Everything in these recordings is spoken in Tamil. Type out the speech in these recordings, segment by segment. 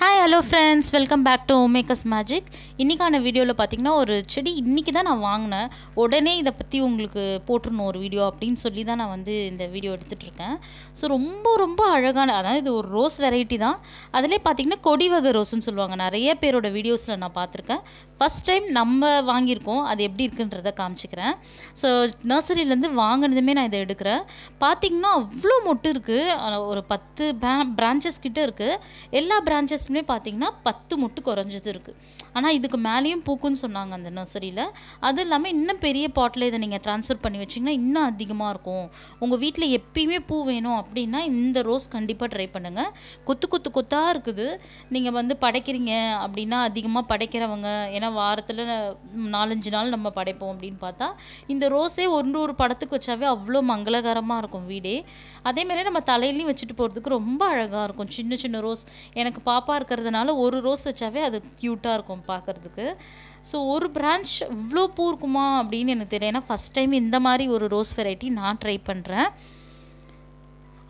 hi hello friends welcome back to ஓமேக்கஸ் மேஜிக் இன்றைக்கான வீடியோவில் பார்த்திங்கன்னா ஒரு செடி இன்றைக்கி தான் நான் வாங்கினேன் உடனே இதை பற்றி உங்களுக்கு போட்டுருணும் ஒரு வீடியோ அப்படின்னு சொல்லி தான் நான் வந்து இந்த வீடியோ எடுத்துகிட்ருக்கேன் ஸோ ரொம்ப ரொம்ப அழகான அதாவது இது ஒரு ரோஸ் வெரைட்டி தான் அதிலே பார்த்திங்கன்னா கொடி வகை ரோஸ்ன்னு சொல்லுவாங்க நிறைய பேரோட வீடியோஸில் நான் பார்த்துருக்கேன் ஃபஸ்ட் டைம் நம்ம வாங்கியிருக்கோம் அது எப்படி இருக்குன்றத காமிச்சிக்கிறேன் ஸோ நர்சரியிலேருந்து வாங்கினதுமே நான் இதை எடுக்கிறேன் பார்த்திங்கன்னா அவ்வளோ மொட்டு இருக்குது ஒரு பத்து பிரான்ச்சஸ் கிட்டே இருக்குது எல்லா பிரான்ச்சஸ் லாஸ்ட்மே பார்த்தீங்கன்னா பத்து மொட்டு குறைஞ்சது இருக்குது ஆனால் இதுக்கு மேலேயும் பூக்குன்னு சொன்னாங்க அந்த நர்சரியில் அது இல்லாமல் இன்னும் பெரிய பாட்டில் இதை நீங்கள் ட்ரான்ஸ்ஃபர் பண்ணி வச்சிங்கன்னா இன்னும் அதிகமாக இருக்கும் உங்கள் வீட்டில் எப்பயுமே பூ வேணும் அப்படின்னா இந்த ரோஸ் கண்டிப்பாக ட்ரை பண்ணுங்கள் கொத்து கொத்து கொத்தாக இருக்குது நீங்கள் வந்து படைக்கிறீங்க அப்படின்னா அதிகமாக படைக்கிறவங்க ஏன்னா வாரத்தில் நாலஞ்சு நாள் நம்ம படைப்போம் அப்படின்னு பார்த்தா இந்த ரோஸே ஒன்று ஒரு படத்துக்கு வச்சாவே அவ்வளோ மங்களகரமாக இருக்கும் வீடே அதேமாதிரி நம்ம தலையிலையும் வச்சுட்டு போகிறதுக்கு ரொம்ப அழகாக இருக்கும் சின்ன சின்ன ரோஸ் எனக்கு பாப்பா இருக்கிறதுனால ஒரு ரோஸ் வச்சாவே அது க்யூட்டாக இருக்கும் பார்க்குறதுக்கு ஸோ ஒரு பிரான்ச் இவ்வளோ பூ இருக்குமா அப்படின்னு எனக்கு தெரியல ஏன்னா ஃபஸ்ட் டைம் இந்த மாதிரி ஒரு ரோஸ் வெரைட்டி நான் ட்ரை பண்ணுறேன்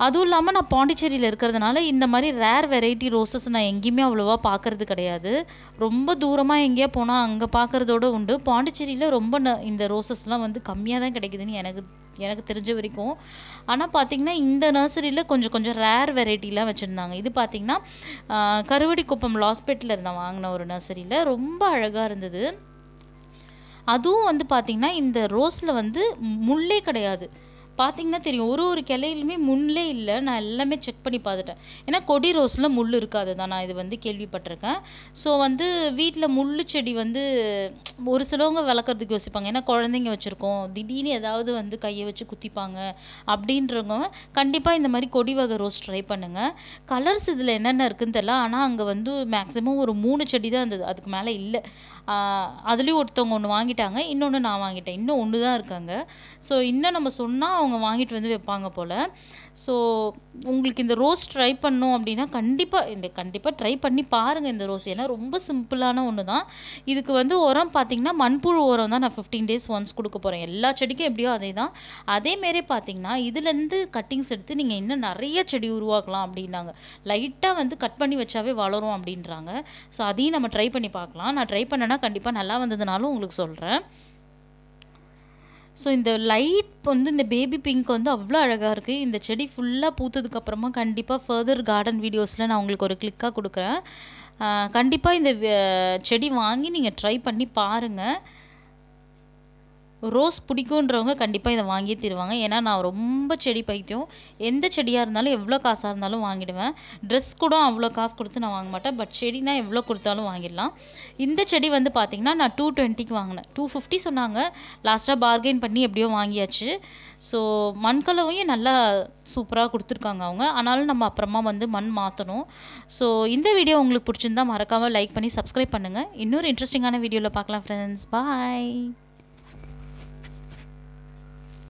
அதுவும் இல்லாமல் நான் பாண்டிச்சேரியில் இருக்கிறதுனால இந்த மாதிரி ரேர் வெரைட்டி ரோசஸ் நான் எங்கேயுமே அவ்வளோவா பார்க்குறது கிடையாது ரொம்ப தூரமாக எங்கேயா போனால் அங்கே பார்க்குறதோட உண்டு பாண்டிச்சேரியில் ரொம்ப ந இந்த ரோசஸ்லாம் வந்து கம்மியாக தான் கிடைக்குதுன்னு எனக்கு எனக்கு தெரிஞ்ச வரைக்கும் ஆனால் பார்த்திங்கன்னா இந்த நர்சரியில் கொஞ்சம் கொஞ்சம் ரேர் வெரைட்டிலாம் வச்சுருந்தாங்க இது பார்த்திங்கன்னா கருவடி குப்பம் லாஸ்பேட்டில் இருந்த வாங்கின ஒரு நர்சரியில் ரொம்ப அழகாக இருந்தது அதுவும் வந்து பார்த்திங்கன்னா இந்த ரோஸில் வந்து முள்ளே கிடையாது பார்த்தீங்கன்னா தெரியும் ஒரு ஒரு கிளையிலுமே முள்ளே இல்லை நான் எல்லாமே செக் பண்ணி பார்த்துட்டேன் ஏன்னா கொடி ரோஸில் முள் இருக்காது தான் நான் இது வந்து கேள்விப்பட்டிருக்கேன் ஸோ வந்து வீட்டில் முள் செடி வந்து ஒரு சிலவங்க வளர்க்குறதுக்கு யோசிப்பாங்க ஏன்னா குழந்தைங்க வச்சுருக்கோம் திடீர்னு ஏதாவது வந்து கையை வச்சு குத்திப்பாங்க அப்படின்றவங்க கண்டிப்பாக இந்த மாதிரி கொடி வகை ரோஸ் ட்ரை பண்ணுங்கள் கலர்ஸ் இதில் என்னென்ன இருக்குன்னு தெரியல ஆனால் அங்கே வந்து மேக்ஸிமம் ஒரு மூணு செடி தான் இருந்தது அதுக்கு மேலே இல்லை அதுலேயும் ஒருத்தவங்க ஒன்று வாங்கிட்டாங்க இன்னொன்று நான் வாங்கிட்டேன் இன்னும் ஒன்று தான் இருக்காங்க ஸோ இன்னும் நம்ம சொன்னால் அவங்க அவங்க வாங்கிட்டு வந்து வைப்பாங்க போல் ஸோ உங்களுக்கு இந்த ரோஸ் ட்ரை பண்ணோம் அப்படின்னா கண்டிப்பாக இந்த கண்டிப்பாக ட்ரை பண்ணி பாருங்கள் இந்த ரோஸ் ஏன்னா ரொம்ப சிம்பிளான ஒன்று தான் இதுக்கு வந்து உரம் பார்த்திங்கன்னா மண்புழு உரம் தான் நான் ஃபிஃப்டீன் டேஸ் ஒன்ஸ் கொடுக்க போகிறேன் எல்லா செடிக்கும் எப்படியோ அதே தான் அதேமாரி பார்த்திங்கன்னா இதுலேருந்து கட்டிங்ஸ் எடுத்து நீங்கள் இன்னும் நிறைய செடி உருவாக்கலாம் அப்படின்னாங்க லைட்டாக வந்து கட் பண்ணி வச்சாவே வளரும் அப்படின்றாங்க ஸோ அதையும் நம்ம ட்ரை பண்ணி பார்க்கலாம் நான் ட்ரை பண்ணேன்னா கண்டிப்பாக நல்லா வந்ததுனாலும் உங்களுக்கு சொல்கிறேன் ஸோ இந்த லைட் வந்து இந்த பேபி பிங்க் வந்து அவ்வளோ அழகாக இருக்குது இந்த செடி ஃபுல்லாக பூத்ததுக்கப்புறமா கண்டிப்பாக ஃபர்தர் கார்டன் வீடியோஸில் நான் உங்களுக்கு ஒரு கிளிக்காக கொடுக்குறேன் கண்டிப்பாக இந்த செடி வாங்கி நீங்கள் ட்ரை பண்ணி பாருங்கள் ரோஸ் பிடிக்குன்றவங்க கண்டிப்பாக இதை வாங்கியே தருவாங்க ஏன்னா நான் ரொம்ப செடி பைத்தியம் எந்த செடியாக இருந்தாலும் எவ்வளோ காசாக இருந்தாலும் வாங்கிடுவேன் ட்ரெஸ் கூட அவ்வளோ காசு கொடுத்து நான் வாங்க மாட்டேன் பட் செடினா எவ்வளோ கொடுத்தாலும் வாங்கிடலாம் இந்த செடி வந்து பார்த்திங்கன்னா நான் டூ டுவெண்ட்டிக்கு வாங்கினேன் டூ ஃபிஃப்டி சொன்னாங்க லாஸ்ட்டாக பார்கெயின் பண்ணி எப்படியோ வாங்கியாச்சு ஸோ மண்கலவையும் நல்லா சூப்பராக கொடுத்துருக்காங்க அவங்க ஆனாலும் நம்ம அப்புறமா வந்து மண் மாற்றணும் ஸோ இந்த வீடியோ உங்களுக்கு பிடிச்சிருந்தா மறக்காமல் லைக் பண்ணி சப்ஸ்கிரைப் பண்ணுங்கள் இன்னொரு இன்ட்ரெஸ்டிங்கான வீடியோவில் பார்க்கலாம் ஃப்ரெண்ட்ஸ் பாய்